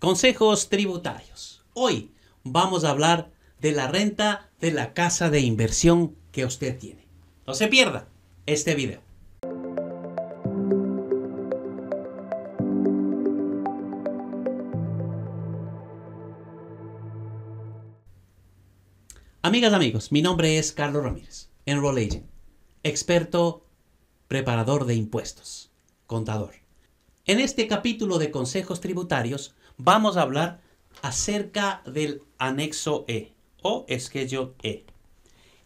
Consejos tributarios. Hoy vamos a hablar de la renta de la casa de inversión que usted tiene. No se pierda este video. Amigas, amigos, mi nombre es Carlos Ramírez, Enroll Agent, experto preparador de impuestos, contador. En este capítulo de consejos tributarios vamos a hablar acerca del anexo E o schedule E.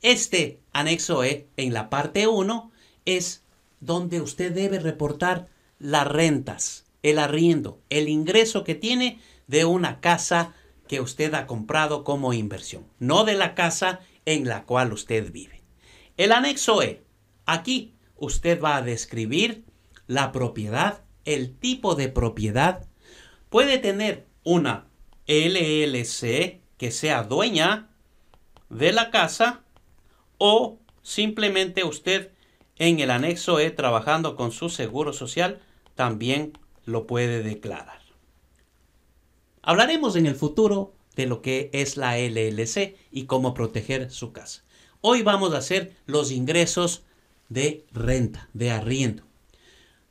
Este anexo E en la parte 1 es donde usted debe reportar las rentas, el arriendo, el ingreso que tiene de una casa que usted ha comprado como inversión, no de la casa en la cual usted vive. El anexo E, aquí usted va a describir la propiedad el tipo de propiedad puede tener una LLC que sea dueña de la casa o simplemente usted en el anexo E trabajando con su seguro social también lo puede declarar. Hablaremos en el futuro de lo que es la LLC y cómo proteger su casa. Hoy vamos a hacer los ingresos de renta, de arriendo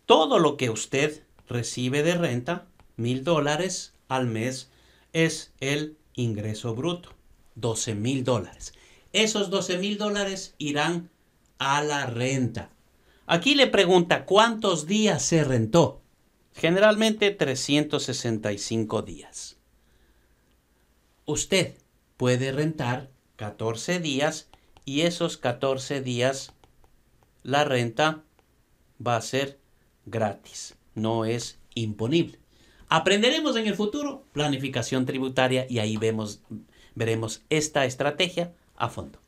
todo lo que usted recibe de renta, mil dólares al mes, es el ingreso bruto, 12 mil dólares. Esos 12 mil dólares irán a la renta. Aquí le pregunta cuántos días se rentó. Generalmente 365 días. Usted puede rentar 14 días y esos 14 días la renta va a ser gratis, no es imponible. Aprenderemos en el futuro planificación tributaria y ahí vemos, veremos esta estrategia a fondo.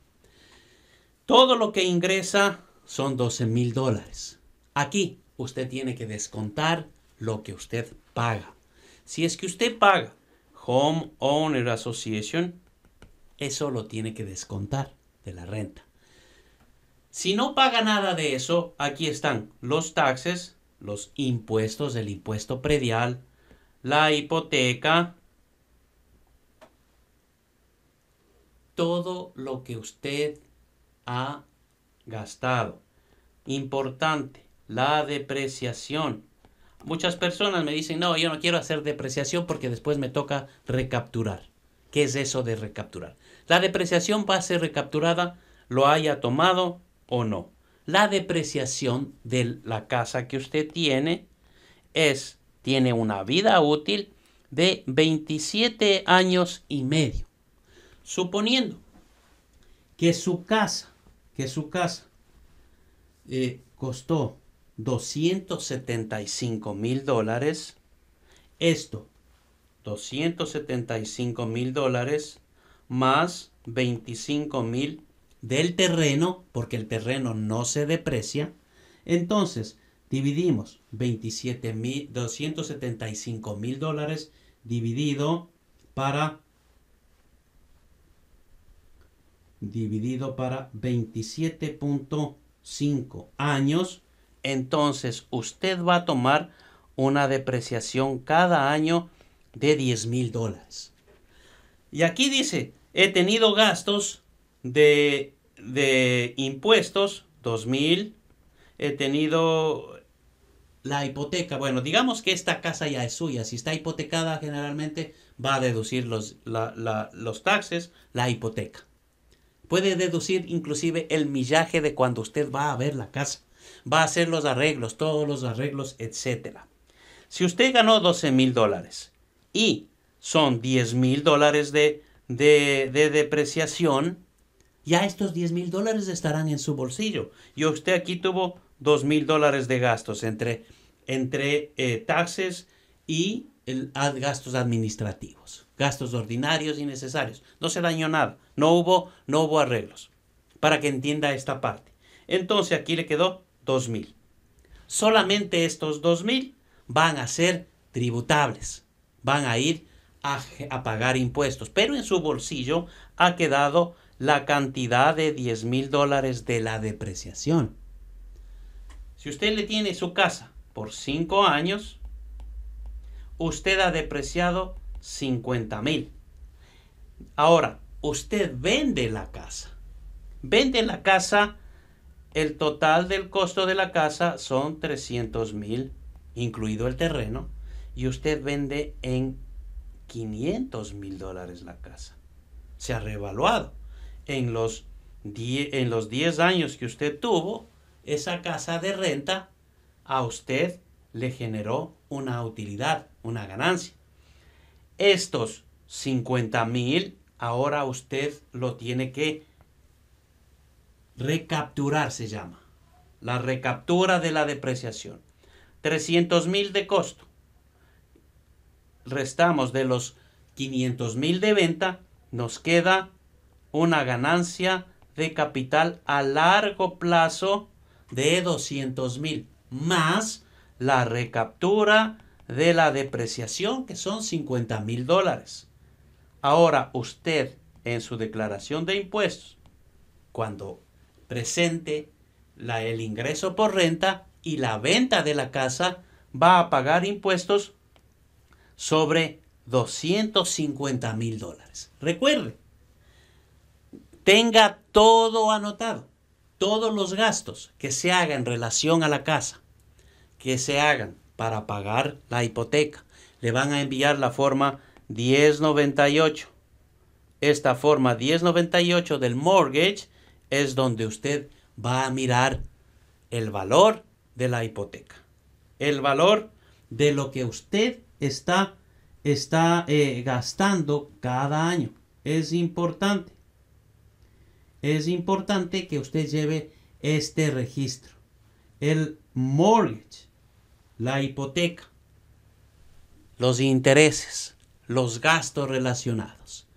Todo lo que ingresa son 12 mil dólares. Aquí usted tiene que descontar lo que usted paga. Si es que usted paga Home Owner Association, eso lo tiene que descontar de la renta. Si no paga nada de eso, aquí están los taxes, los impuestos, el impuesto predial, la hipoteca, todo lo que usted ha gastado. Importante, la depreciación. Muchas personas me dicen, no, yo no quiero hacer depreciación porque después me toca recapturar. ¿Qué es eso de recapturar? La depreciación va a ser recapturada, lo haya tomado o no la depreciación de la casa que usted tiene es, tiene una vida útil de 27 años y medio. Suponiendo que su casa, que su casa eh, costó 275 mil dólares, esto, 275 mil dólares más 25 mil del terreno, porque el terreno no se deprecia, entonces dividimos 27 275 mil dólares dividido para dividido para 27.5 años, entonces usted va a tomar una depreciación cada año de 10 mil dólares. Y aquí dice, he tenido gastos de, impuestos, 2000, he tenido la hipoteca. Bueno, digamos que esta casa ya es suya. Si está hipotecada, generalmente va a deducir los, los taxes, la hipoteca. Puede deducir inclusive el millaje de cuando usted va a ver la casa. Va a hacer los arreglos, todos los arreglos, etc. Si usted ganó 12 mil dólares y son 10 mil dólares de depreciación, ya estos 10 mil dólares estarán en su bolsillo. Y usted aquí tuvo 2 mil dólares de gastos entre, entre eh, taxes y gastos administrativos, gastos ordinarios y necesarios. No se dañó nada, no hubo, no hubo arreglos, para que entienda esta parte. Entonces aquí le quedó 2 mil. Solamente estos 2 mil van a ser tributables, van a ir a, a pagar impuestos, pero en su bolsillo ha quedado la cantidad de 10 mil dólares de la depreciación. Si usted le tiene su casa por 5 años, usted ha depreciado 50 mil. Ahora, usted vende la casa. Vende la casa, el total del costo de la casa son 300 mil, incluido el terreno, y usted vende en 500 mil dólares la casa. Se ha revaluado en los 10 en los años que usted tuvo esa casa de renta a usted le generó una utilidad, una ganancia. Estos 50 mil ahora usted lo tiene que recapturar, se llama. La recaptura de la depreciación. 300 mil de costo. Restamos de los 500 mil de venta, nos queda una ganancia de capital a largo plazo de 200 mil, más la recaptura de la depreciación, que son 50 mil dólares. Ahora usted en su declaración de impuestos, cuando presente la, el ingreso por renta y la venta de la casa, va a pagar impuestos sobre 250 mil dólares. Recuerde, tenga todo anotado, todos los gastos que se hagan en relación a la casa, que se hagan para pagar la hipoteca. Le van a enviar la forma 1098. Esta forma 1098 del mortgage es donde usted va a mirar el valor de la hipoteca, el valor de lo que usted está, está eh, gastando cada año. Es importante es importante que usted lleve este registro. El mortgage, la hipoteca, los intereses, los gastos relacionados.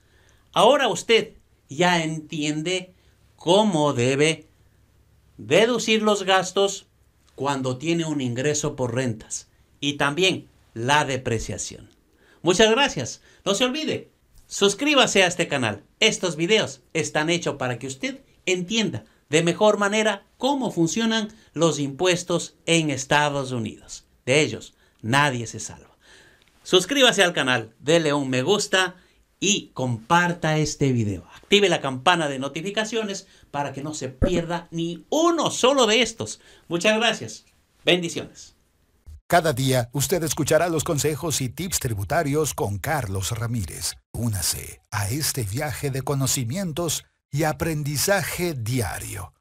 Ahora usted ya entiende cómo debe deducir los gastos cuando tiene un ingreso por rentas y también la depreciación. Muchas gracias. No se olvide, suscríbase a este canal estos videos están hechos para que usted entienda de mejor manera cómo funcionan los impuestos en Estados Unidos. De ellos nadie se salva. Suscríbase al canal, dele un me gusta y comparta este video. Active la campana de notificaciones para que no se pierda ni uno solo de estos. Muchas gracias. Bendiciones. Cada día usted escuchará los consejos y tips tributarios con Carlos Ramírez. Únase a este viaje de conocimientos y aprendizaje diario.